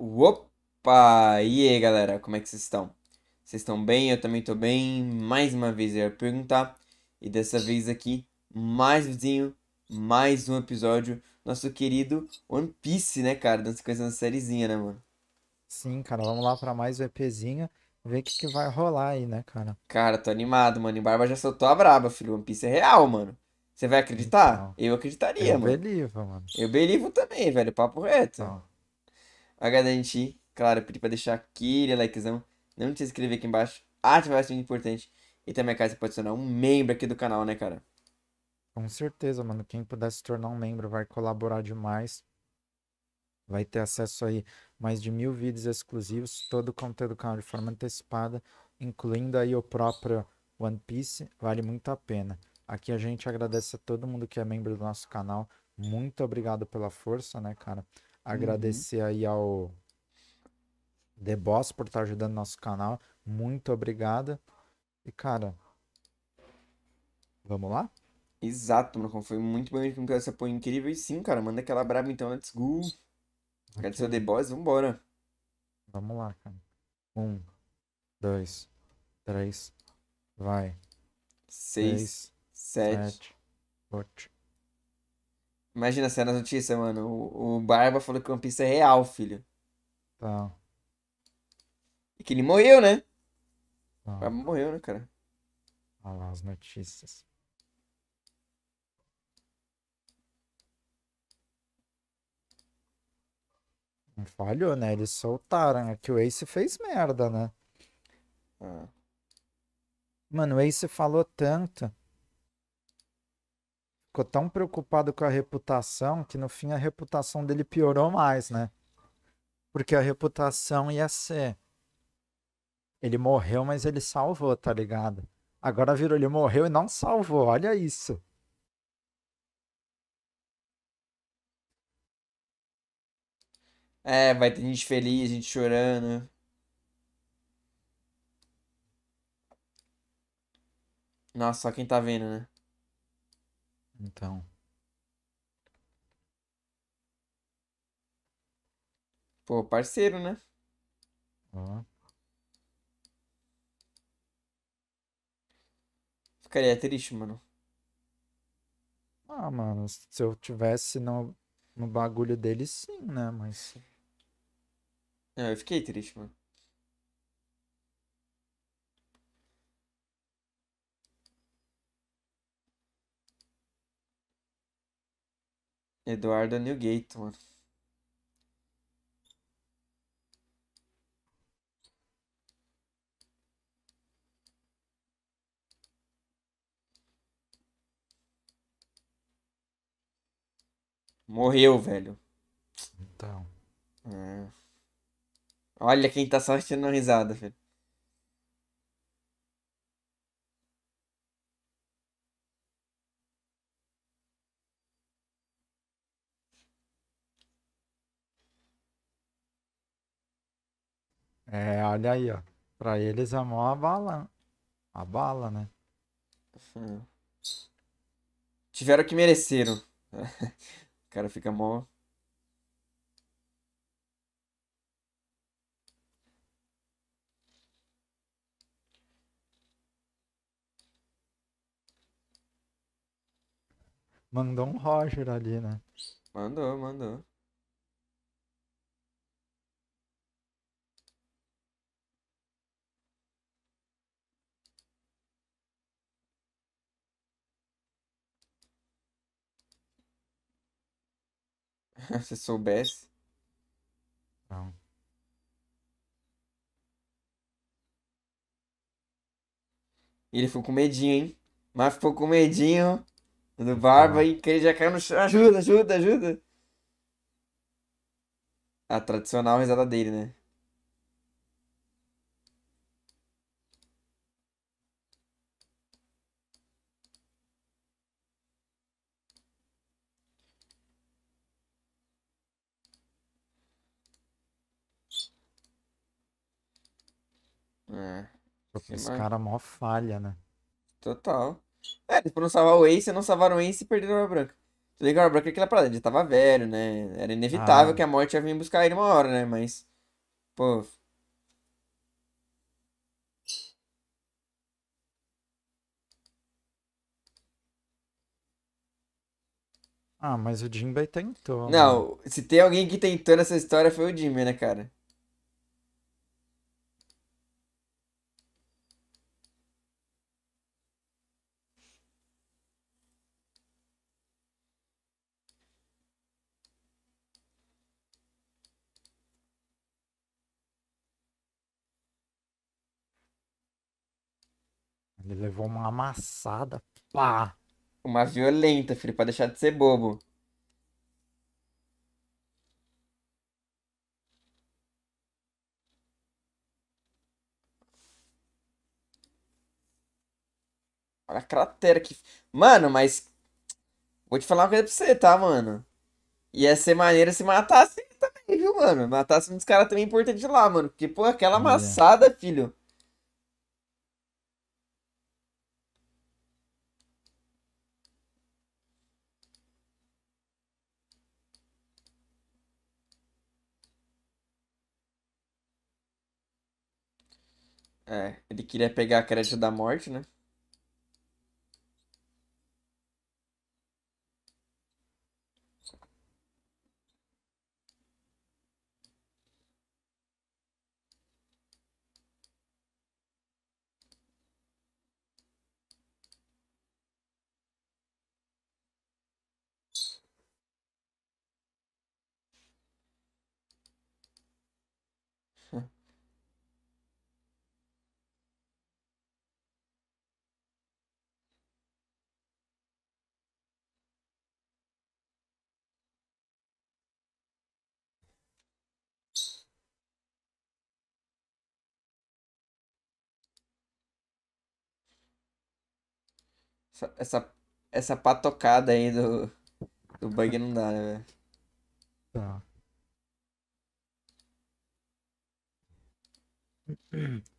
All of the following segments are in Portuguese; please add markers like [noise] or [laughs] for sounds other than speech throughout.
Opa! E aí, galera, como é que vocês estão? Vocês estão bem? Eu também estou bem. Mais uma vez eu ia perguntar. E dessa vez aqui, mais vizinho, mais um episódio. Nosso querido One Piece, né, cara? Dando sequência na sériezinha, né, mano? Sim, cara, vamos lá para mais um EPzinho. Ver o que, que vai rolar aí, né, cara? Cara, tô animado, mano. E Barba já soltou a braba, filho. One Piece é real, mano. Você vai acreditar? Então, eu acreditaria, eu mano. Eu belivo, mano. Eu belivo também, velho. Papo reto. Então. Pra garantir, claro, pedir pra deixar aquele likezão. Não te inscrever aqui embaixo. Ativar o sininho é importante. E também, cara, você pode tornar um membro aqui do canal, né, cara? Com certeza, mano. Quem puder se tornar um membro vai colaborar demais. Vai ter acesso aí mais de mil vídeos exclusivos, todo o conteúdo do canal de forma antecipada, incluindo aí o próprio One Piece. Vale muito a pena. Aqui a gente agradece a todo mundo que é membro do nosso canal. Muito obrigado pela força, né, cara? Agradecer uhum. aí ao The Boss por estar tá ajudando nosso canal. Muito obrigada. E, cara, vamos lá? Exato, mano Foi muito bem com esse apoio é incrível. E sim, cara, manda aquela braba então, let's go. Agradecer okay. ao The Boss, vambora. Vamos lá, cara. Um, dois, três, vai. Seis, sete, sete, oito. Imagina sendo as notícia, mano. O, o Barba falou que o One Piece é real, filho. Tá. E que ele morreu, né? Tá. O Barba morreu, né, cara? Olha lá as notícias. Falhou, né? Eles soltaram. É que o Ace fez merda, né? Ah. Mano, o Ace falou tanto ficou tão preocupado com a reputação que no fim a reputação dele piorou mais, né? Porque a reputação ia ser. Ele morreu, mas ele salvou, tá ligado? Agora virou, ele morreu e não salvou, olha isso. É, vai ter gente feliz, gente chorando. Nossa, só quem tá vendo, né? Então. Pô, parceiro, né? Ó. Ficaria triste, mano. Ah, mano, se eu tivesse no, no bagulho dele, sim, né? Mas. Não, eu fiquei triste, mano. Eduardo é Newgate, mano. Morreu, velho. Então. É. Olha quem tá só tirando risada, velho. É, olha aí, ó. Pra eles é mó a bala. A bala, né? Hum. Tiveram que mereceram. [laughs] o cara fica mó. Mandou um Roger ali, né? Mandou, mandou. [laughs] Se soubesse. Não. Ele ficou com medinho, hein? Mas ficou com medinho do Barba e que ele já caiu no chão. Ajuda, ajuda, ajuda. A tradicional risada dele, né? Esse mas... cara é mó falha, né? Total. É, eles foram salvar o Ace, não salvaram o Ace e perderam a Arma Branca. tu liga, a Arma Branca é aquela parada, ele tava velho, né? Era inevitável ah. que a morte ia vir buscar ele uma hora, né? Mas, pô... Ah, mas o Jimba tentou. Não, mano. Né? se tem alguém que tentou nessa história foi o Jimba né, cara? levou uma amassada. Pá! Uma violenta, filho, pra deixar de ser bobo. Olha a cratera que. Mano, mas. Vou te falar uma coisa pra você, tá, mano? Ia ser maneiro se matasse também, viu, mano? Matasse um dos caras também importante lá, mano. Porque, pô, aquela amassada, filho. É, ele queria pegar a crédito da morte, né? Essa, essa patocada aí do, do bug não dá, né, velho? Tá. [clears throat]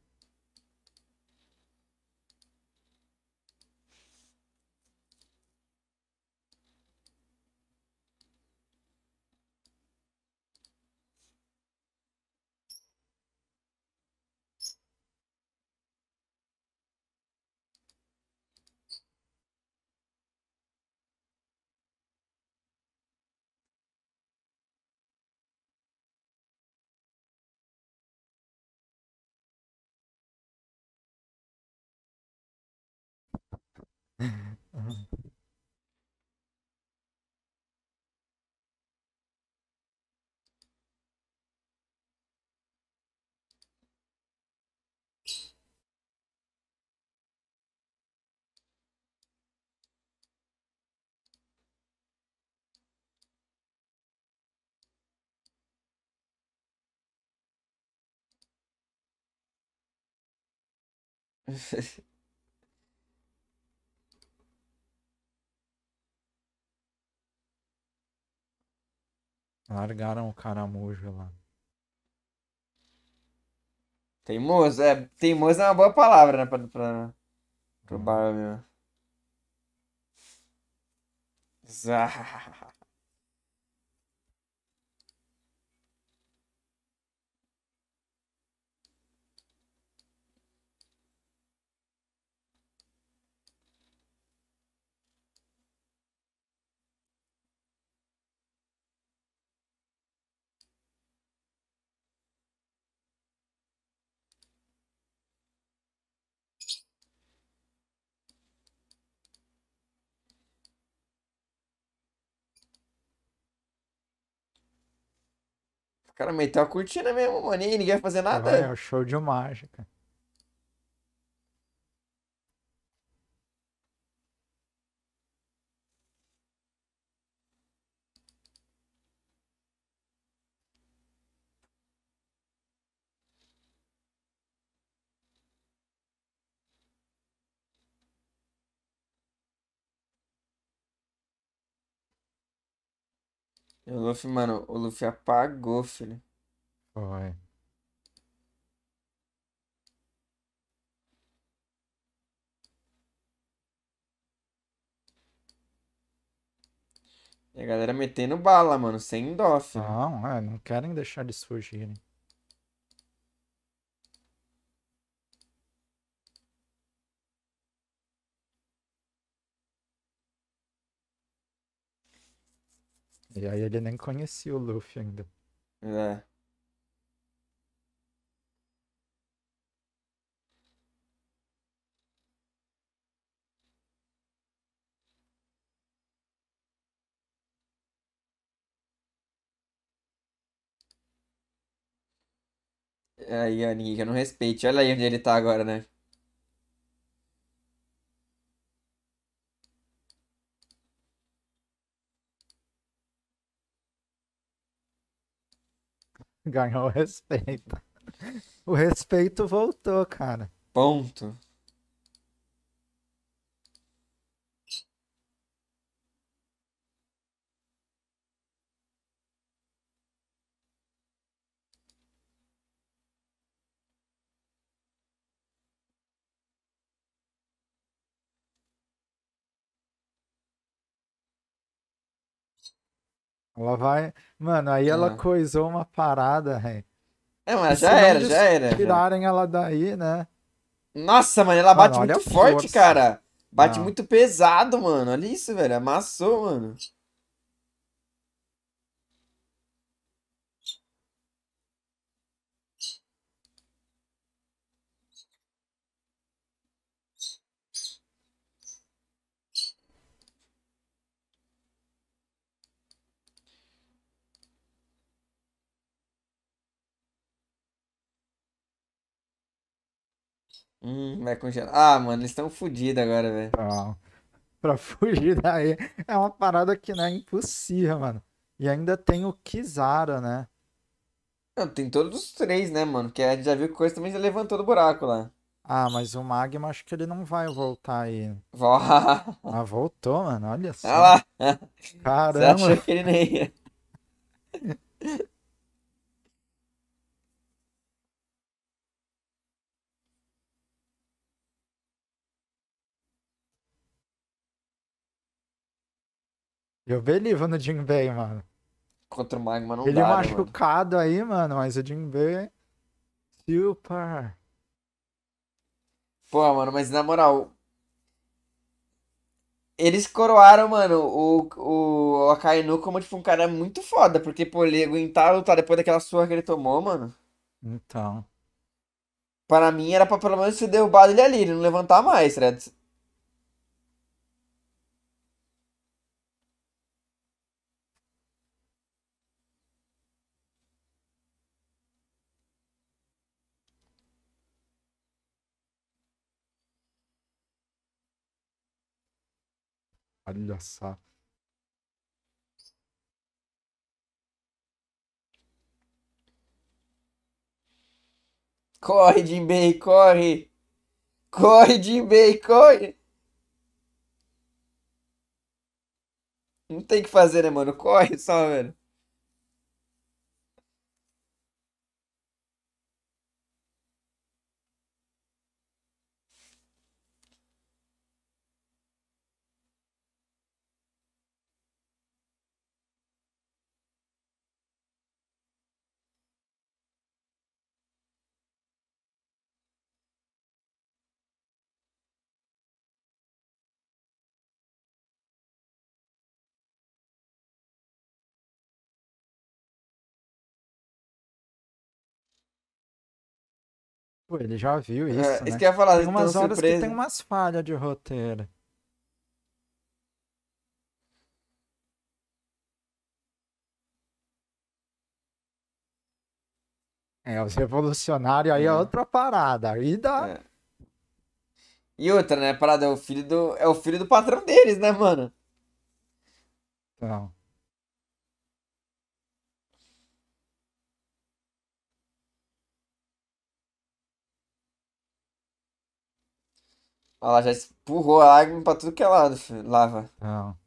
Yes. [laughs] Largaram o caramujo lá. Teimoso, é. Teimoso é uma boa palavra, né? Pra, pra, pro hum. Barbie. Cara, meteu a cortina mesmo, mano. E ninguém vai fazer nada. é o show de mágica. E o Luffy, mano, o Luffy apagou, filho. Foi. E a galera metendo bala, mano, sem dó, filho. Não, é, não querem deixar eles fugirem. E aí ele nem conhecia o Luffy ainda. É. Aí, Aninha, que eu não respeite. Olha aí onde ele tá agora, né? Ganhou o respeito. O respeito voltou, cara. Ponto. Ela vai. Mano, aí ela ah. coisou uma parada, velho. É, mas já era, já era. Tirarem ela daí, né? Nossa, mano, ela bate mano, muito forte, força. cara. Bate não. muito pesado, mano. Olha isso, velho. Amassou, mano. Hum, vai congelar. Ah, mano, eles estão fodidos agora, velho. Pra, pra [laughs] fugir daí. É uma parada que não é impossível, mano. E ainda tem o Kizara, né? Não, tem todos os três, né, mano? Que a gente já viu que Coisa também já levantou do buraco lá. Ah, mas o Magma acho que ele não vai voltar aí. Ah, voltou, mano. Olha só. lá. Caramba. Você achou que ele nem ia. [laughs] Eu livro no Jinbei, mano. Contra o Magma não Ele dá, né, machucado mano. aí, mano, mas o Jinbei... Super. Pô, mano, mas na moral... Eles coroaram, mano, o, o, o Akainu como, tipo, um cara muito foda. Porque, pô, ele aguentar lutar depois daquela surra que ele tomou, mano. Então... Para mim era pra pelo menos ser derrubado ele ali, ele não levantar mais, tá né? palhaçada. Corre, Jim corre! Corre, Jim corre! Não tem o que fazer, né, mano? Corre só, velho. Pô, ele já viu é, isso. É, né? isso que eu ia falar, tem então, umas horas que tem umas falhas de roteiro. É, os revolucionários aí é, é outra parada. Aí dá. É. E outra, né? Parada é o filho do. É o filho do patrão deles, né, mano? Então. Ela já espurrou a lágrima pra tudo que é lado, filho. Lava. Não.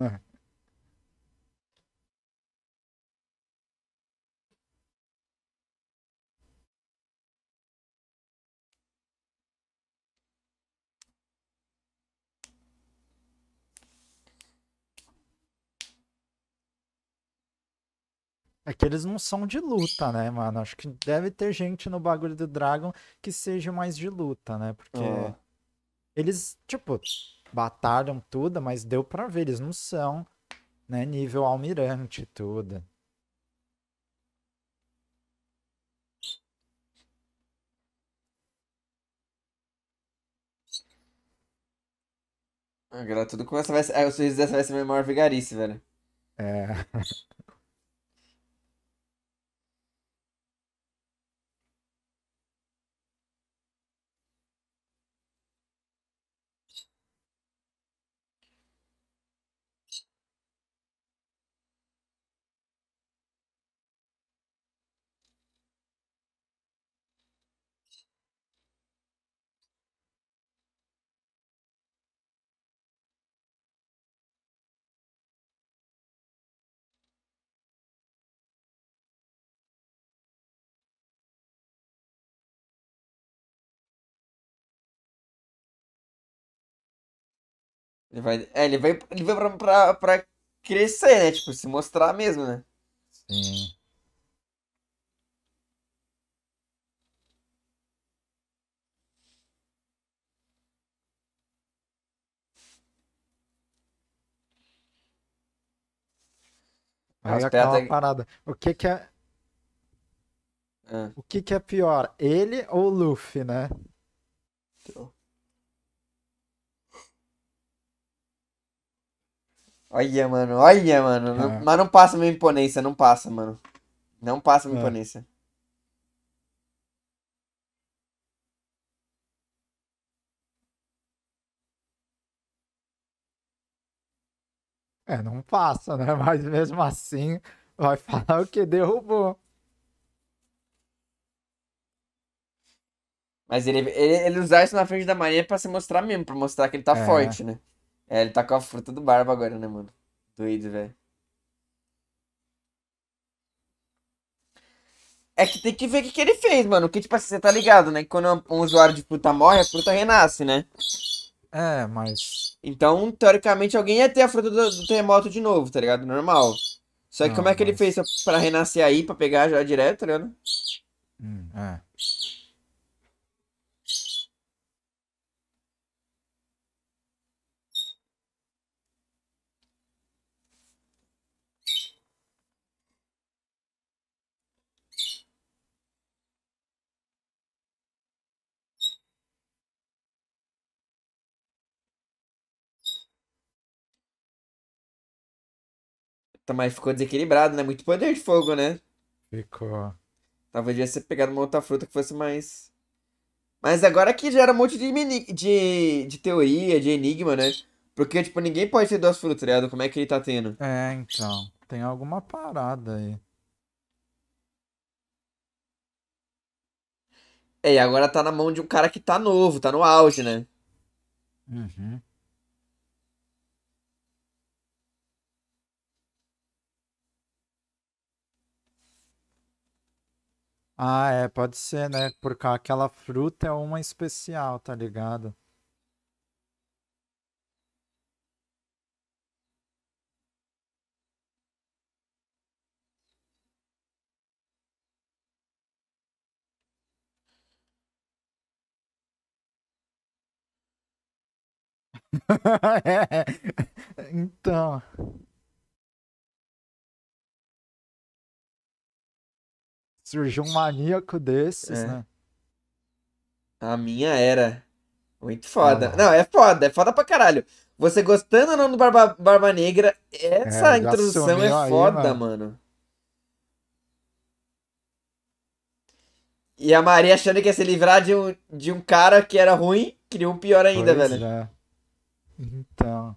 Uhum. É que eles não são de luta, né, mano? Acho que deve ter gente no bagulho do Dragon que seja mais de luta, né? Porque oh. eles, tipo, batalham tudo, mas deu pra ver, eles não são, né, nível almirante e tudo. Agora tudo começa a vai ser. Ah, é, o sorriso dessa vai ser meio maior vigarice, velho. É. [laughs] Ele vai, é, ele vai, ele vai pra, pra, pra crescer, né? Tipo, se mostrar mesmo, né? Sim. Aí aquela parada. O que que é... é... O que que é pior, ele ou o Luffy, né? Então... Olha, mano, olha, mano. Não, ah. mas não passa minha imponência, não passa, mano. Não passa minha ah. imponência. É, não passa, né? [laughs] Mas mesmo assim, vai falar o que derrubou. Mas ele, ele, ele usar isso na frente da Maria pra se mostrar mesmo, pra mostrar que ele tá é. forte, né? É, ele tá com a fruta do barba agora, né, mano? Doido, velho. É que tem que ver o que, que ele fez, mano. Que, tipo assim, você tá ligado, né? Que quando um usuário de fruta morre, a fruta renasce, né? É, mas. Então, teoricamente, alguém ia ter a fruta do, do terremoto de novo, tá ligado? Normal. Só que Não, como é que mas... ele fez pra renascer aí, pra pegar já direto, tá ligado? Hum, é. Tá, mas ficou desequilibrado, né? Muito poder de fogo, né? Ficou. Talvez devia ser pegado uma outra fruta que fosse mais. Mas agora que gera um monte de, mini... de... de teoria, de enigma, né? Porque, tipo, ninguém pode ter duas frutas, tá ligado? Como é que ele tá tendo? É, então. Tem alguma parada aí. É, e agora tá na mão de um cara que tá novo, tá no auge, né? Uhum. Ah, é, pode ser, né? Porque aquela fruta é uma especial, tá ligado? [laughs] É, então. Surgiu um maníaco desses, é. né? A minha era. Muito foda. Ah, não. é foda, é foda pra caralho. Você gostando ou não do Barba, Barba Negra, essa é, introdução é aí, foda, mano. mano. E a Maria achando que ia se livrar de um, de um cara que era ruim, criou um pior ainda, pois velho. É. Então.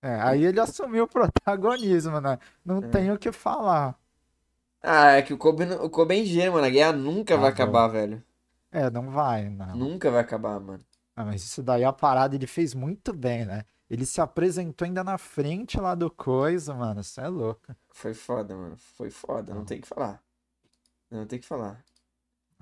É, aí ele assumiu o protagonismo, né? Não é. tem o que falar. Ah, é que o Kobe, o Kobe é ingênuo, mano. A guerra nunca ah, vai acabar, velho. É, não vai, não. Nunca vai acabar, mano. Ah, mas isso daí é a parada, ele fez muito bem, né? Ele se apresentou ainda na frente lá do coisa, mano. Isso é louco. Foi foda, mano. Foi foda. Não, não ah. tem o que falar. Não tem o que falar.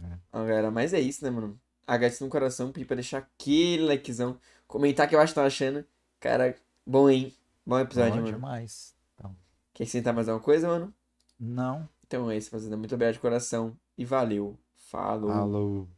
É. Ah, galera, mas é isso, né, mano? agradeço no coração, pedi pra deixar aquele likezão. Comentar que eu acho que tá achando. Cara, Bom, hein? Bom episódio, Bom mano. demais. Então. Quer sentar mais alguma coisa, mano? Não. Então é isso, fazendo. Muito obrigado de coração. E valeu. Falou. Falou.